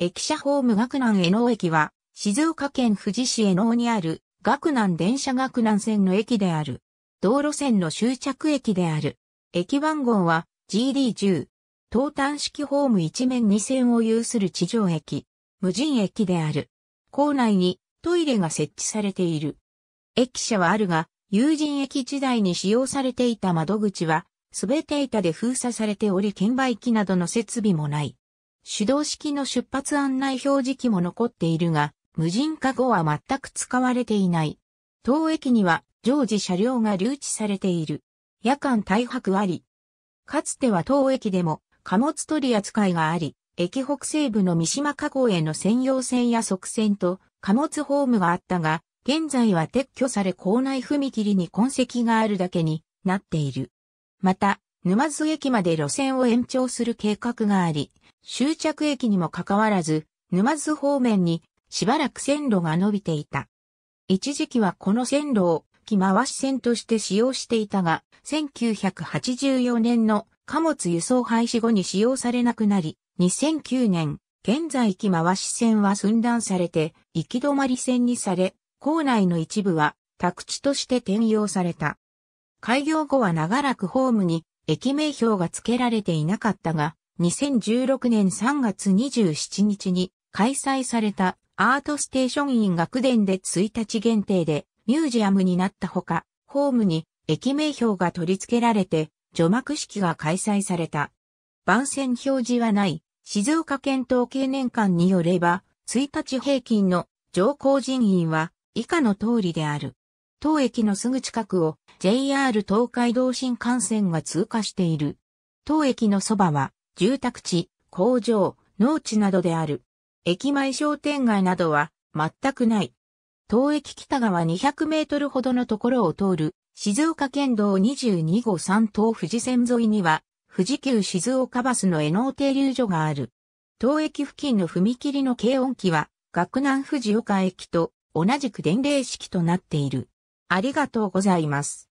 駅舎ホーム学南江能駅は、静岡県富士市江能にある、学南電車学南線の駅である。道路線の終着駅である。駅番号は GD10。東端式ホーム一面二線を有する地上駅。無人駅である。構内にトイレが設置されている。駅舎はあるが、有人駅時代に使用されていた窓口は、すべて板で封鎖されており券売機などの設備もない。手動式の出発案内表示器も残っているが、無人化後は全く使われていない。当駅には常時車両が留置されている。夜間大白あり。かつては当駅でも貨物取り扱いがあり、駅北西部の三島加工への専用線や側線と貨物ホームがあったが、現在は撤去され構内踏切に痕跡があるだけになっている。また、沼津駅まで路線を延長する計画があり、終着駅にもかかわらず、沼津方面にしばらく線路が伸びていた。一時期はこの線路を木回し線として使用していたが、1984年の貨物輸送廃止後に使用されなくなり、2009年、現在木回し線は寸断されて、行き止まり線にされ、校内の一部は宅地として転用された。開業後は長らくホームに駅名標が付けられていなかったが、2016年3月27日に開催されたアートステーション院学殿で1日限定でミュージアムになったほか、ホームに駅名標が取り付けられて除幕式が開催された。番宣表示はない、静岡県統計年間によれば、1日平均の乗降人員は以下の通りである。当駅のすぐ近くを JR 東海道新幹線が通過している。当駅のそばは住宅地、工場、農地などである。駅前商店街などは全くない。東駅北側200メートルほどのところを通る静岡県道22号3等富士線沿いには富士急静岡バスの江能停留所がある。東駅付近の踏切の軽音機は学南富士岡駅と同じく伝令式となっている。ありがとうございます。